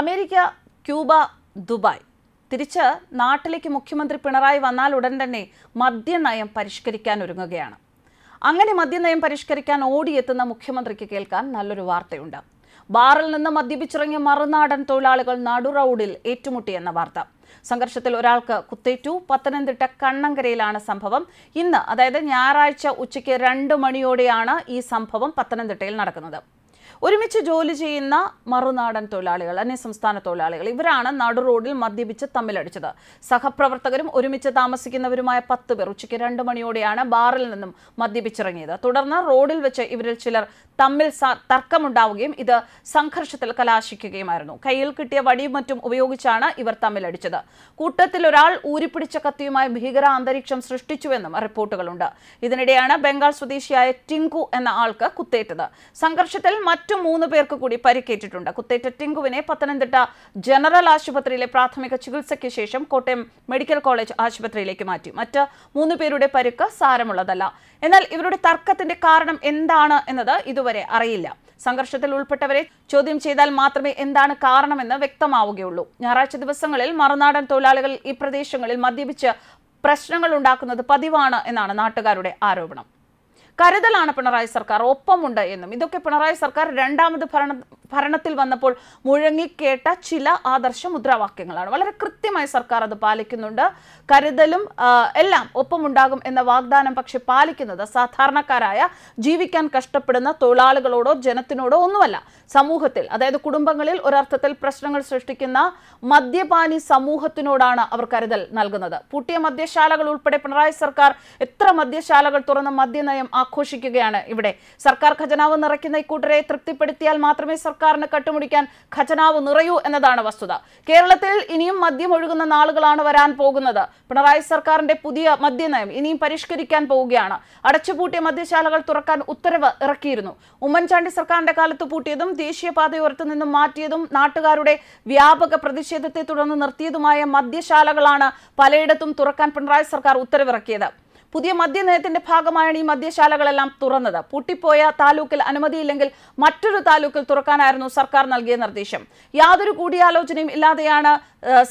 America Cuba Dubai തിരിച്ച് നാട്ടിലേക്ക് മുഖ്യമന്ത്രി പിണറായി വന്നാൽ ഉടൻ തന്നെ മദ്യനയം പരിഷ്കരിക്കാൻ ഒരുങ്ങുകയാണ് അങ്ങനെ മദ്യനയം പരിഷ്കരിക്കാൻ ഓടിയെത്തുന്ന മുഖ്യമന്ത്രിക്ക് കേൾക്കാൻ നല്ലൊരു വാർത്തയുണ്ട് ബാറിൽ നിന്ന് മദ്യപിച്ചിറങ്ങിയ മറുനാടൻ തൊഴിലാളികൾ ഏറ്റുമുട്ടി ഏറ്റുമുട്ടിയെന്ന വാർത്ത സംഘർഷത്തിൽ ഒരാൾക്ക് കുത്തേറ്റു പത്തനംതിട്ട കണ്ണങ്കരയിലാണ് സംഭവം ഇന്ന് അതായത് ഞായറാഴ്ച ഉച്ചയ്ക്ക് രണ്ട് മണിയോടെയാണ് ഈ സംഭവം പത്തനംതിട്ടയിൽ നടക്കുന്നത് ഒരുമിച്ച് ജോലി ചെയ്യുന്ന മറുനാടൻ തൊഴിലാളികൾ സംസ്ഥാന തൊഴിലാളികൾ ഇവരാണ് നടുറോഡിൽ മദ്യപിച്ച് തമ്മിലടിച്ചത് സഹപ്രവർത്തകരും ഒരുമിച്ച് താമസിക്കുന്നവരുമായ പത്ത് പേർ ഉച്ചയ്ക്ക് രണ്ട് മണിയോടെയാണ് ബാറിൽ നിന്നും മദ്യപിച്ചിറങ്ങിയത് തുടർന്ന് റോഡിൽ വെച്ച് ഇവരിൽ ചിലർ തമ്മിൽ തർക്കമുണ്ടാവുകയും ഇത് സംഘർഷത്തിൽ കലാശിക്കുകയുമായിരുന്നു കയ്യിൽ കിട്ടിയ വടിയും മറ്റും ഉപയോഗിച്ചാണ് ഇവർ തമ്മിലടിച്ചത് കൂട്ടത്തിൽ ഒരാൾ ഊരിപ്പിടിച്ച കത്തിയുമായി ഭീകര അന്തരീക്ഷം സൃഷ്ടിച്ചുവെന്നും റിപ്പോർട്ടുകളുണ്ട് ഇതിനിടെയാണ് ബംഗാൾ സ്വദേശിയായ ടിങ്കു എന്ന ആൾക്ക് കുത്തേറ്റത് സംഘർഷത്തിൽ മറ്റു മറ്റു മൂന്ന് പേർക്ക് കൂടി പരിക്കേറ്റിട്ടുണ്ട് കുത്തേറ്റ ടിങ്കുവിനെ പത്തനംതിട്ട ജനറൽ ആശുപത്രിയിലെ പ്രാഥമിക ചികിത്സയ്ക്ക് ശേഷം കോട്ടയം മെഡിക്കൽ കോളേജ് ആശുപത്രിയിലേക്ക് മാറ്റി മറ്റ് മൂന്ന് പേരുടെ പരുക്ക് സാരമുള്ളതല്ല എന്നാൽ ഇവരുടെ തർക്കത്തിന്റെ കാരണം എന്താണ് എന്നത് ഇതുവരെ അറിയില്ല സംഘർഷത്തിൽ ഉൾപ്പെട്ടവരെ ചോദ്യം ചെയ്താൽ മാത്രമേ എന്താണ് കാരണമെന്ന് വ്യക്തമാവുകയുള്ളൂ ഞായറാഴ്ച ദിവസങ്ങളിൽ മറുനാടൻ തൊഴിലാളികൾ ഈ പ്രദേശങ്ങളിൽ മദ്യപിച്ച് പ്രശ്നങ്ങൾ ഉണ്ടാക്കുന്നത് പതിവാണ് എന്നാണ് നാട്ടുകാരുടെ ആരോപണം കരുതലാണ് പിണറായി സർക്കാർ ഒപ്പമുണ്ട് എന്നും ഇതൊക്കെ പിണറായി സർക്കാർ രണ്ടാമത് ഭരണ ഭരണത്തിൽ വന്നപ്പോൾ മുഴങ്ങിക്കേട്ട ചില ആദർശ മുദ്രാവാക്യങ്ങളാണ് വളരെ കൃത്യമായി സർക്കാർ അത് പാലിക്കുന്നുണ്ട് കരുതലും എല്ലാം ഒപ്പമുണ്ടാകും എന്ന വാഗ്ദാനം പക്ഷെ പാലിക്കുന്നത് സാധാരണക്കാരായ ജീവിക്കാൻ കഷ്ടപ്പെടുന്ന തൊഴിലാളികളോടോ ജനത്തിനോടോ ഒന്നുമല്ല സമൂഹത്തിൽ അതായത് കുടുംബങ്ങളിൽ ഒരർത്ഥത്തിൽ പ്രശ്നങ്ങൾ സൃഷ്ടിക്കുന്ന മദ്യപാനി സമൂഹത്തിനോടാണ് അവർ കരുതൽ നൽകുന്നത് പൂട്ടിയ മദ്യശാലകൾ ഉൾപ്പെടെ പിണറായി സർക്കാർ എത്ര മദ്യശാലകൾ തുറന്ന് മദ്യനയം ആഘോഷിക്കുകയാണ് ഇവിടെ സർക്കാർ ഖജനാവ് നിറയ്ക്കുന്ന ഇക്കൂട്ടരെ തൃപ്തിപ്പെടുത്തിയാൽ മാത്രമേ സർക്കാരിന് കട്ടുമുടിക്കാൻ ഖജനാവ് നിറയൂ എന്നതാണ് വസ്തുത കേരളത്തിൽ ഇനിയും മദ്യം ഒഴുകുന്ന നാളുകളാണ് വരാൻ പോകുന്നത് പിണറായി സർക്കാരിന്റെ പുതിയ മദ്യനയം ഇനിയും പരിഷ്കരിക്കാൻ പോവുകയാണ് അടച്ചുപൂട്ടിയ മദ്യശാലകൾ തുറക്കാൻ ഉത്തരവ് ഇറക്കിയിരുന്നു ഉമ്മൻചാണ്ടി സർക്കാരിന്റെ കാലത്ത് പൂട്ടിയതും ദേശീയപാതയോരത്ത് നിന്നും മാറ്റിയതും നാട്ടുകാരുടെ വ്യാപക പ്രതിഷേധത്തെ തുടർന്ന് നിർത്തിയതുമായ മദ്യശാലകളാണ് പലയിടത്തും തുറക്കാൻ പിണറായി സർക്കാർ ഉത്തരവിറക്കിയത് പുതിയ മദ്യനയത്തിന്റെ ഭാഗമായാണ് ഈ മദ്യശാലകളെല്ലാം തുറന്നത് പൂട്ടിപ്പോയ താലൂക്കിൽ അനുമതിയില്ലെങ്കിൽ മറ്റൊരു താലൂക്കിൽ തുറക്കാനായിരുന്നു സർക്കാർ നൽകിയ നിർദ്ദേശം യാതൊരു കൂടിയാലോചനയും ഇല്ലാതെയാണ്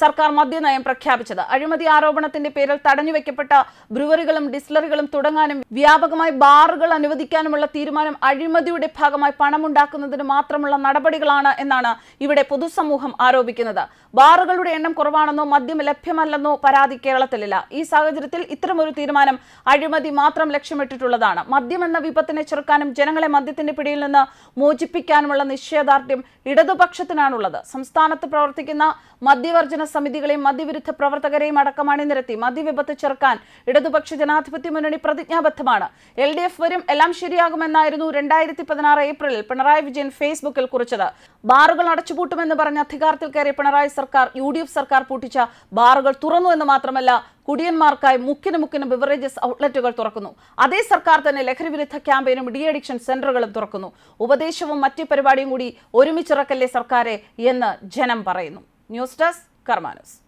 സർക്കാർ മദ്യനയം പ്രഖ്യാപിച്ചത് അഴിമതി ആരോപണത്തിന്റെ പേരിൽ തടഞ്ഞുവെക്കപ്പെട്ട ബ്രുവറികളും ഡിസ്ലറികളും തുടങ്ങാനും വ്യാപകമായി ബാറുകൾ അനുവദിക്കാനുമുള്ള തീരുമാനം അഴിമതിയുടെ ഭാഗമായി പണമുണ്ടാക്കുന്നതിന് മാത്രമുള്ള നടപടികളാണ് എന്നാണ് ഇവിടെ പൊതുസമൂഹം ആരോപിക്കുന്നത് ബാറുകളുടെ എണ്ണം കുറവാണെന്നോ മദ്യം ലഭ്യമല്ലെന്നോ പരാതി കേരളത്തിലില്ല ഈ സാഹചര്യത്തിൽ ഇത്തരമൊരു തീരുമാനം അഴിമതി മാത്രം ലക്ഷ്യമിട്ടിട്ടുള്ളതാണ് മദ്യം എന്ന വിപത്തിനെ ചെറുക്കാനും ജനങ്ങളെ മദ്യത്തിന്റെ പിടിയിൽ നിന്ന് മോചിപ്പിക്കാനുമുള്ള നിശ്ചയദാർഢ്യം ഇടതുപക്ഷത്തിനാണുള്ളത് സംസ്ഥാനത്ത് പ്രവർത്തിക്കുന്ന മദ്യവർജന സമിതികളെയും മദ്യവിരുദ്ധ പ്രവർത്തകരെയും അടക്കമാണി നിരത്തി മദ്യവിപത്ത് ചെറുക്കാൻ ഇടതുപക്ഷ ജനാധിപത്യ മുന്നണി പ്രതിജ്ഞാബദ്ധമാണ് എൽ ഡി എഫ് വരും എല്ലാം ശരിയാകുമെന്നായിരുന്നു രണ്ടായിരത്തി പതിനാറ് ഏപ്രിലിൽ പിണറായി വിജയൻ ഫേസ്ബുക്കിൽ കുറിച്ചത് ബാറുകൾ അടച്ചുപൂട്ടുമെന്ന് പറഞ്ഞ അധികാരത്തിൽ കയറിയ പിണറായി സർക്കാർ യു സർക്കാർ പൂട്ടിച്ച ബാറുകൾ തുറന്നു എന്ന് മാത്രമല്ല കുടിയന്മാർക്കായി മുക്കിന് മുക്കിന് ബിവറേജസ് ഔട്ട്ലെറ്റുകൾ തുറക്കുന്നു അതേ സർക്കാർ തന്നെ ലഹരി വിരുദ്ധ ക്യാമ്പയിനും ഡി അഡിക്ഷൻ സെന്ററുകളും തുറക്കുന്നു ഉപദേശവും മറ്റു പരിപാടിയും കൂടി ഒരുമിച്ചിറക്കല്ലേ സർക്കാരെ എന്ന് ജനം പറയുന്നു ന്യൂസ് ഡെസ്ക് കർമാനസ്